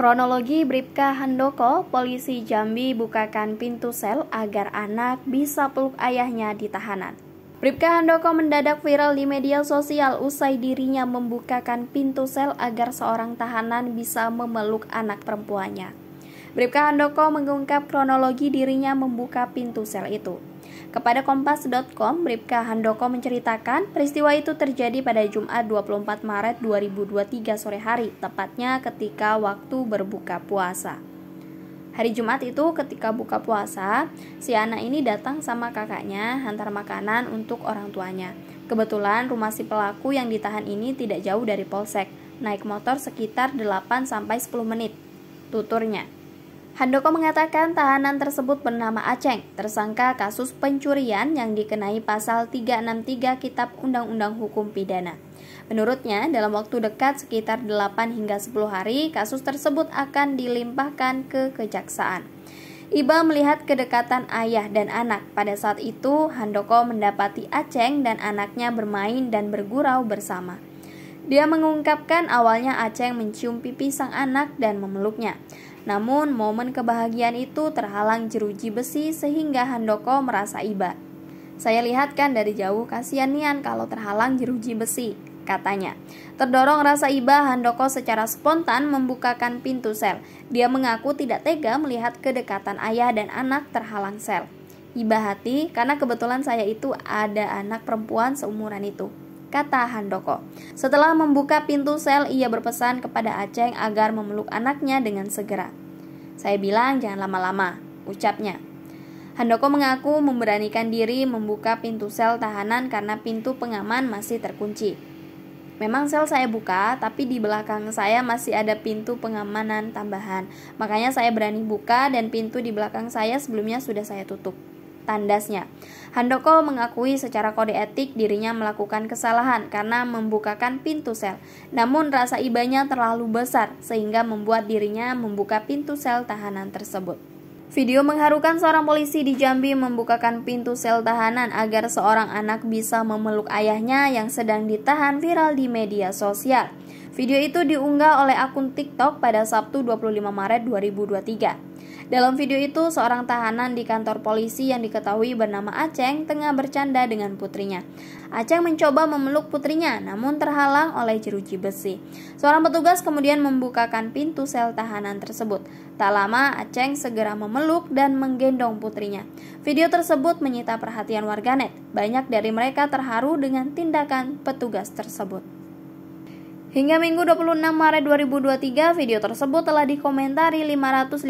Kronologi Bripka Handoko, polisi Jambi bukakan pintu sel agar anak bisa peluk ayahnya di tahanan. Bripka Handoko mendadak viral di media sosial usai dirinya membukakan pintu sel agar seorang tahanan bisa memeluk anak perempuannya. Bripka Handoko mengungkap kronologi dirinya membuka pintu sel itu. Kepada kompas.com, Bribka Handoko menceritakan peristiwa itu terjadi pada Jumat 24 Maret 2023 sore hari, tepatnya ketika waktu berbuka puasa. Hari Jumat itu ketika buka puasa, si anak ini datang sama kakaknya hantar makanan untuk orang tuanya. Kebetulan rumah si pelaku yang ditahan ini tidak jauh dari polsek, naik motor sekitar 8 10 menit. Tuturnya. Handoko mengatakan tahanan tersebut bernama Aceng, tersangka kasus pencurian yang dikenai pasal 363 Kitab Undang-Undang Hukum Pidana. Menurutnya, dalam waktu dekat sekitar 8 hingga 10 hari, kasus tersebut akan dilimpahkan ke kejaksaan. Iba melihat kedekatan ayah dan anak. Pada saat itu, Handoko mendapati Aceng dan anaknya bermain dan bergurau bersama. Dia mengungkapkan awalnya Aceng mencium pipi sang anak dan memeluknya. Namun, momen kebahagiaan itu terhalang jeruji besi sehingga Handoko merasa iba. Saya lihatkan dari jauh, kasihan Nian kalau terhalang jeruji besi, katanya. Terdorong rasa iba, Handoko secara spontan membukakan pintu sel. Dia mengaku tidak tega melihat kedekatan ayah dan anak terhalang sel. Iba hati karena kebetulan saya itu ada anak perempuan seumuran itu kata Handoko. Setelah membuka pintu sel, ia berpesan kepada Aceng agar memeluk anaknya dengan segera. Saya bilang jangan lama-lama, ucapnya. Handoko mengaku memberanikan diri membuka pintu sel tahanan karena pintu pengaman masih terkunci. Memang sel saya buka, tapi di belakang saya masih ada pintu pengamanan tambahan. Makanya saya berani buka dan pintu di belakang saya sebelumnya sudah saya tutup tandasnya. Handoko mengakui secara kode etik dirinya melakukan kesalahan karena membukakan pintu sel. Namun rasa ibanya terlalu besar sehingga membuat dirinya membuka pintu sel tahanan tersebut. Video mengharukan seorang polisi di Jambi membukakan pintu sel tahanan agar seorang anak bisa memeluk ayahnya yang sedang ditahan viral di media sosial. Video itu diunggah oleh akun TikTok pada Sabtu 25 Maret 2023. Dalam video itu, seorang tahanan di kantor polisi yang diketahui bernama Aceng tengah bercanda dengan putrinya. Aceng mencoba memeluk putrinya, namun terhalang oleh jeruji besi. Seorang petugas kemudian membukakan pintu sel tahanan tersebut. Tak lama, Aceng segera memeluk dan menggendong putrinya. Video tersebut menyita perhatian warganet. Banyak dari mereka terharu dengan tindakan petugas tersebut. Hingga Minggu 26 Maret 2023, video tersebut telah dikomentari 556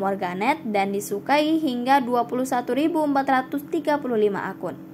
warganet dan disukai hingga 21.435 akun.